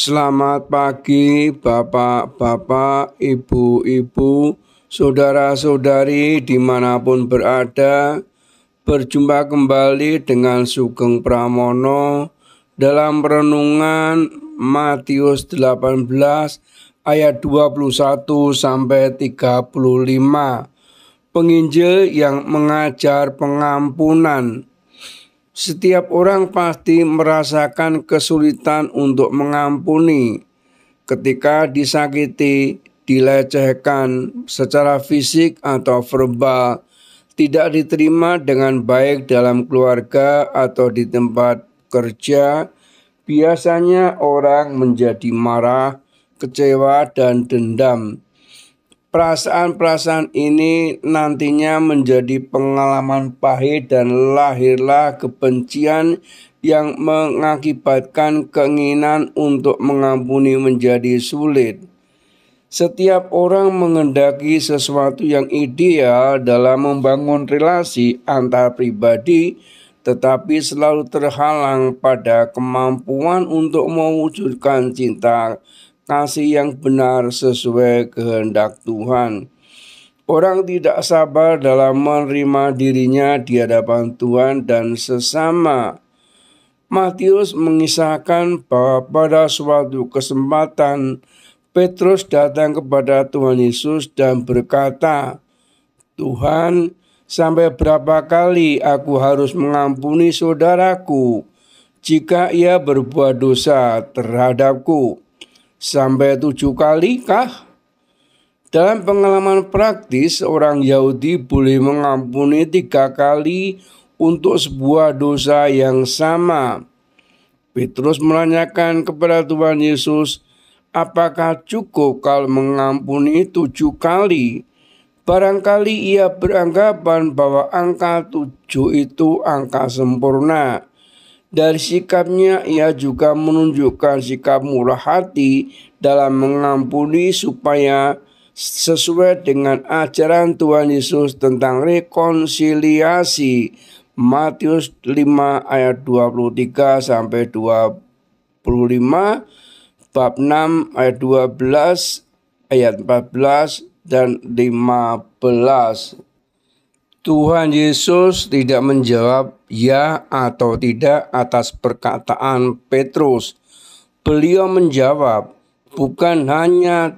Selamat pagi Bapak-Bapak, Ibu-Ibu, Saudara-saudari dimanapun berada Berjumpa kembali dengan Sugeng Pramono Dalam renungan Matius 18 ayat 21 sampai 35 Penginjil yang mengajar pengampunan setiap orang pasti merasakan kesulitan untuk mengampuni ketika disakiti, dilecehkan secara fisik atau verbal, tidak diterima dengan baik dalam keluarga atau di tempat kerja, biasanya orang menjadi marah, kecewa, dan dendam. Perasaan-perasaan ini nantinya menjadi pengalaman pahit dan lahirlah kebencian yang mengakibatkan keinginan untuk mengampuni menjadi sulit. Setiap orang mengendaki sesuatu yang ideal dalam membangun relasi antar pribadi, tetapi selalu terhalang pada kemampuan untuk mewujudkan cinta kasih yang benar sesuai kehendak Tuhan. Orang tidak sabar dalam menerima dirinya di hadapan Tuhan dan sesama. Matius mengisahkan bahwa pada suatu kesempatan Petrus datang kepada Tuhan Yesus dan berkata, "Tuhan, sampai berapa kali aku harus mengampuni saudaraku jika ia berbuat dosa terhadapku?" sampai tujuh kali kah? Dalam pengalaman praktis, orang Yahudi boleh mengampuni tiga kali untuk sebuah dosa yang sama. Petrus menanyakan kepada Tuhan Yesus, apakah cukup kalau mengampuni tujuh kali? Barangkali ia beranggapan bahwa angka tujuh itu angka sempurna. Dari sikapnya ia juga menunjukkan sikap murah hati dalam mengampuni supaya sesuai dengan ajaran Tuhan Yesus tentang rekonsiliasi Matius 5 ayat 23 sampai 25 bab 6 ayat 12 ayat 14 dan 15 Tuhan Yesus tidak menjawab ya atau tidak atas perkataan Petrus. Beliau menjawab bukan hanya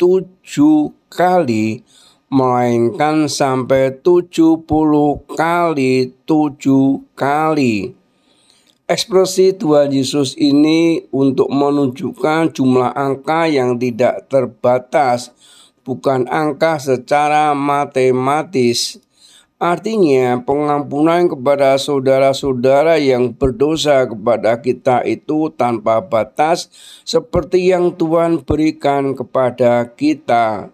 tujuh kali, melainkan sampai tujuh puluh kali tujuh kali. Ekspresi Tuhan Yesus ini untuk menunjukkan jumlah angka yang tidak terbatas, bukan angka secara matematis Artinya, pengampunan kepada saudara-saudara yang berdosa kepada kita itu tanpa batas, seperti yang Tuhan berikan kepada kita.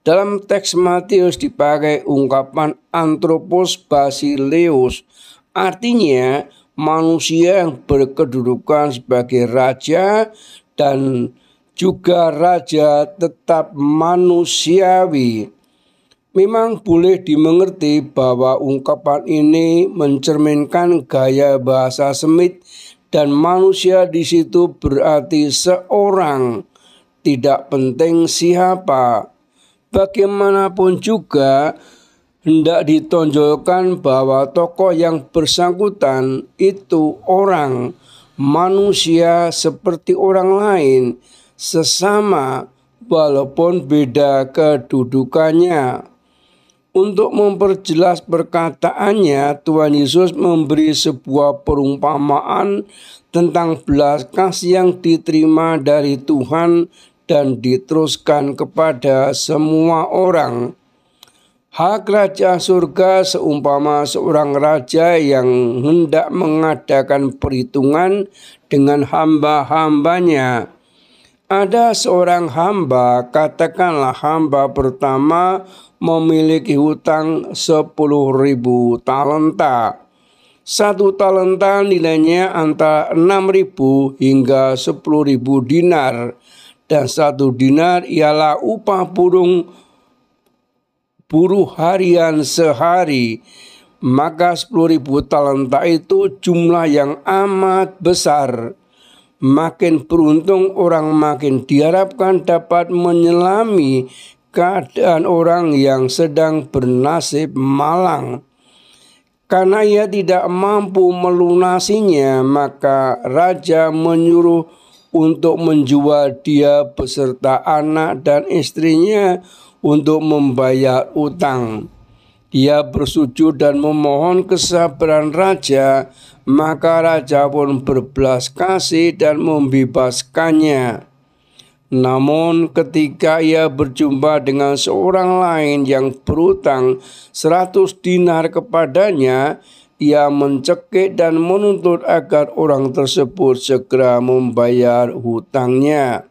Dalam teks Matius dipakai ungkapan antropos basileus, artinya manusia yang berkedudukan sebagai raja dan juga raja tetap manusiawi. Memang boleh dimengerti bahwa ungkapan ini mencerminkan gaya bahasa Semit dan manusia di situ berarti seorang, tidak penting siapa. Bagaimanapun juga hendak ditonjolkan bahwa tokoh yang bersangkutan itu orang, manusia seperti orang lain, sesama walaupun beda kedudukannya. Untuk memperjelas perkataannya, Tuhan Yesus memberi sebuah perumpamaan tentang belas kasih yang diterima dari Tuhan dan diteruskan kepada semua orang. Hak Raja Surga seumpama seorang raja yang hendak mengadakan perhitungan dengan hamba-hambanya. Ada seorang hamba, katakanlah hamba pertama memiliki hutang 10.000 talenta. Satu talenta nilainya antara 6.000 hingga 10.000 dinar. Dan satu dinar ialah upah burung buruh harian sehari. Maka 10.000 talenta itu jumlah yang amat besar. Makin beruntung orang makin diharapkan dapat menyelami keadaan orang yang sedang bernasib malang. Karena ia tidak mampu melunasinya, maka raja menyuruh untuk menjual dia beserta anak dan istrinya untuk membayar utang. Ia bersujud dan memohon kesabaran raja, maka raja pun berbelas kasih dan membebaskannya. Namun ketika ia berjumpa dengan seorang lain yang berutang seratus dinar kepadanya, ia mencekik dan menuntut agar orang tersebut segera membayar hutangnya.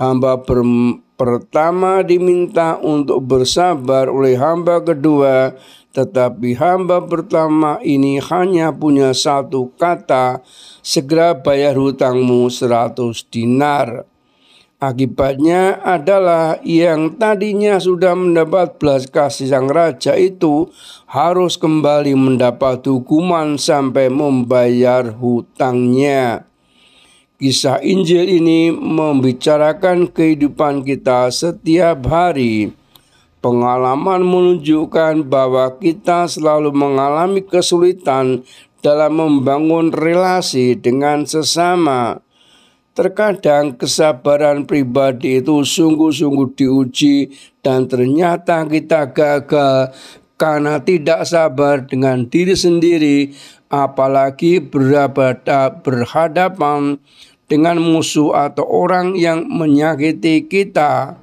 Hamba pertama diminta untuk bersabar oleh hamba kedua, tetapi hamba pertama ini hanya punya satu kata, segera bayar hutangmu seratus dinar. Akibatnya adalah yang tadinya sudah mendapat belas kasih sang raja itu harus kembali mendapat hukuman sampai membayar hutangnya. Kisah Injil ini membicarakan kehidupan kita setiap hari. Pengalaman menunjukkan bahwa kita selalu mengalami kesulitan dalam membangun relasi dengan sesama Terkadang kesabaran pribadi itu sungguh-sungguh diuji dan ternyata kita gagal karena tidak sabar dengan diri sendiri apalagi berhadapan dengan musuh atau orang yang menyakiti kita.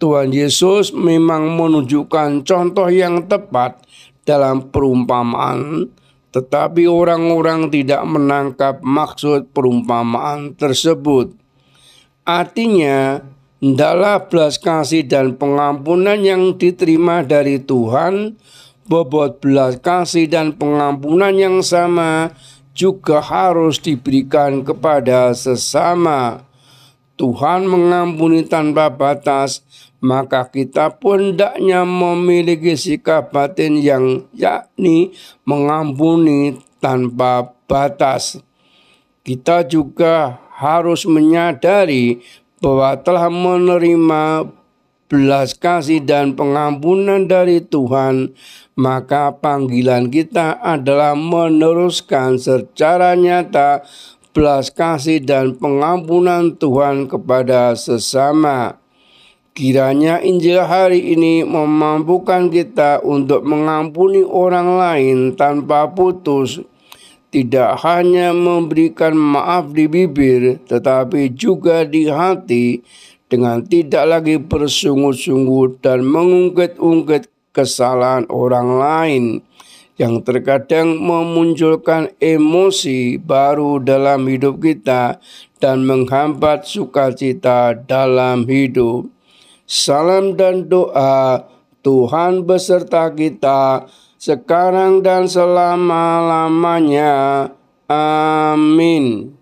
Tuhan Yesus memang menunjukkan contoh yang tepat dalam perumpamaan tetapi orang-orang tidak menangkap maksud perumpamaan tersebut. Artinya, dalam belas kasih dan pengampunan yang diterima dari Tuhan, bobot belas kasih dan pengampunan yang sama juga harus diberikan kepada sesama. Tuhan mengampuni tanpa batas, maka kita pun hendaknya memiliki sikap batin yang yakni mengampuni tanpa batas. Kita juga harus menyadari bahwa telah menerima belas kasih dan pengampunan dari Tuhan, maka panggilan kita adalah meneruskan secara nyata belas kasih dan pengampunan Tuhan kepada sesama. Kiranya Injil hari ini memampukan kita untuk mengampuni orang lain tanpa putus, tidak hanya memberikan maaf di bibir, tetapi juga di hati, dengan tidak lagi bersungut-sungut dan mengungkit-ungkit kesalahan orang lain yang terkadang memunculkan emosi baru dalam hidup kita dan menghambat sukacita dalam hidup. Salam dan doa Tuhan beserta kita sekarang dan selama-lamanya. Amin.